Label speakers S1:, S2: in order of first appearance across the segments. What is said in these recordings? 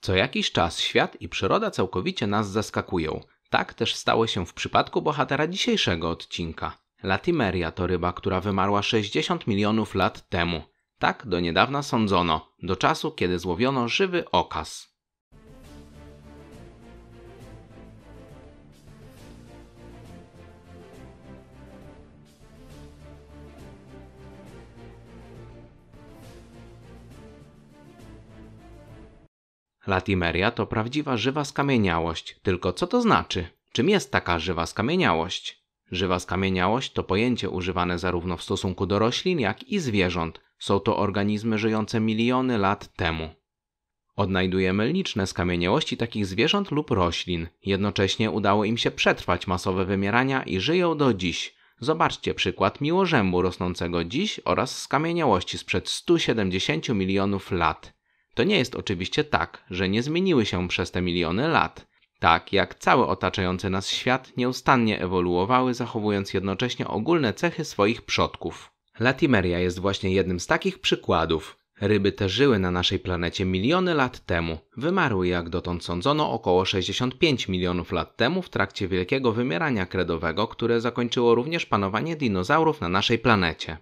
S1: Co jakiś czas świat i przyroda całkowicie nas zaskakują. Tak też stało się w przypadku bohatera dzisiejszego odcinka. Latimeria to ryba, która wymarła 60 milionów lat temu. Tak do niedawna sądzono, do czasu, kiedy złowiono żywy okaz. Latimeria to prawdziwa żywa skamieniałość, tylko co to znaczy? Czym jest taka żywa skamieniałość? Żywa skamieniałość to pojęcie używane zarówno w stosunku do roślin, jak i zwierząt. Są to organizmy żyjące miliony lat temu. Odnajdujemy liczne skamieniałości takich zwierząt lub roślin. Jednocześnie udało im się przetrwać masowe wymierania i żyją do dziś. Zobaczcie przykład miłożębu rosnącego dziś oraz skamieniałości sprzed 170 milionów lat. To nie jest oczywiście tak, że nie zmieniły się przez te miliony lat. Tak jak cały otaczający nas świat nieustannie ewoluowały, zachowując jednocześnie ogólne cechy swoich przodków. Latimeria jest właśnie jednym z takich przykładów. Ryby te żyły na naszej planecie miliony lat temu. Wymarły, jak dotąd sądzono, około 65 milionów lat temu w trakcie wielkiego wymierania kredowego, które zakończyło również panowanie dinozaurów na naszej planecie.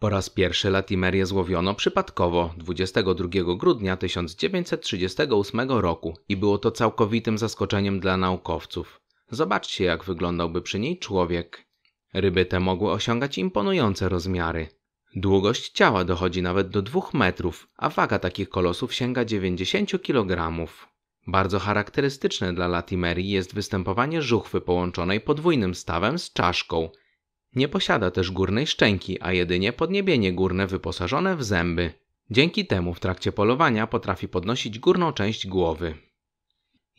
S1: Po raz pierwszy Latimerię złowiono przypadkowo 22 grudnia 1938 roku i było to całkowitym zaskoczeniem dla naukowców. Zobaczcie, jak wyglądałby przy niej człowiek. Ryby te mogły osiągać imponujące rozmiary. Długość ciała dochodzi nawet do 2 metrów, a waga takich kolosów sięga 90 kg. Bardzo charakterystyczne dla Latimerii jest występowanie żuchwy połączonej podwójnym stawem z czaszką – nie posiada też górnej szczęki, a jedynie podniebienie górne wyposażone w zęby. Dzięki temu w trakcie polowania potrafi podnosić górną część głowy.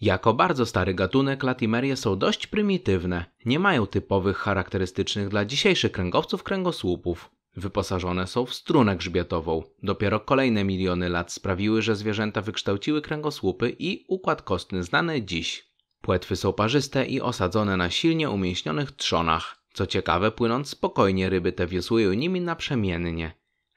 S1: Jako bardzo stary gatunek latimerie są dość prymitywne, nie mają typowych charakterystycznych dla dzisiejszych kręgowców kręgosłupów. Wyposażone są w strunę grzbietową. Dopiero kolejne miliony lat sprawiły, że zwierzęta wykształciły kręgosłupy i układ kostny znany dziś. Płetwy są parzyste i osadzone na silnie umięśnionych trzonach. Co ciekawe, płynąc spokojnie ryby te wiosłują nimi naprzemiennie.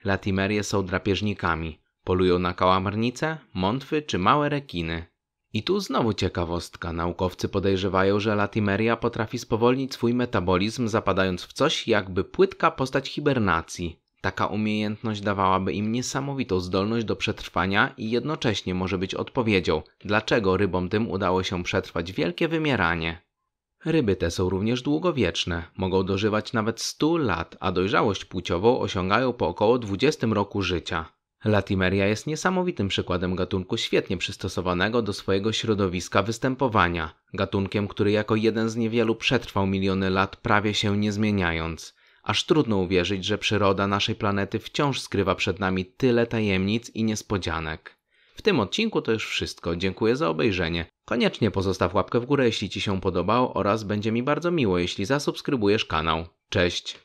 S1: Latimerie są drapieżnikami. Polują na kałamarnice, mątwy czy małe rekiny. I tu znowu ciekawostka. Naukowcy podejrzewają, że latimeria potrafi spowolnić swój metabolizm, zapadając w coś jakby płytka postać hibernacji. Taka umiejętność dawałaby im niesamowitą zdolność do przetrwania i jednocześnie może być odpowiedzią, dlaczego rybom tym udało się przetrwać wielkie wymieranie. Ryby te są również długowieczne, mogą dożywać nawet 100 lat, a dojrzałość płciową osiągają po około 20 roku życia. Latimeria jest niesamowitym przykładem gatunku świetnie przystosowanego do swojego środowiska występowania, gatunkiem, który jako jeden z niewielu przetrwał miliony lat prawie się nie zmieniając. Aż trudno uwierzyć, że przyroda naszej planety wciąż skrywa przed nami tyle tajemnic i niespodzianek. W tym odcinku to już wszystko. Dziękuję za obejrzenie. Koniecznie pozostaw łapkę w górę, jeśli Ci się podobał oraz będzie mi bardzo miło, jeśli zasubskrybujesz kanał. Cześć!